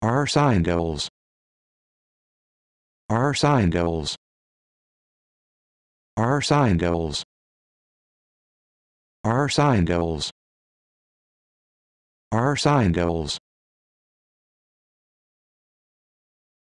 R sindels R sindels R sindels R sindels R sindels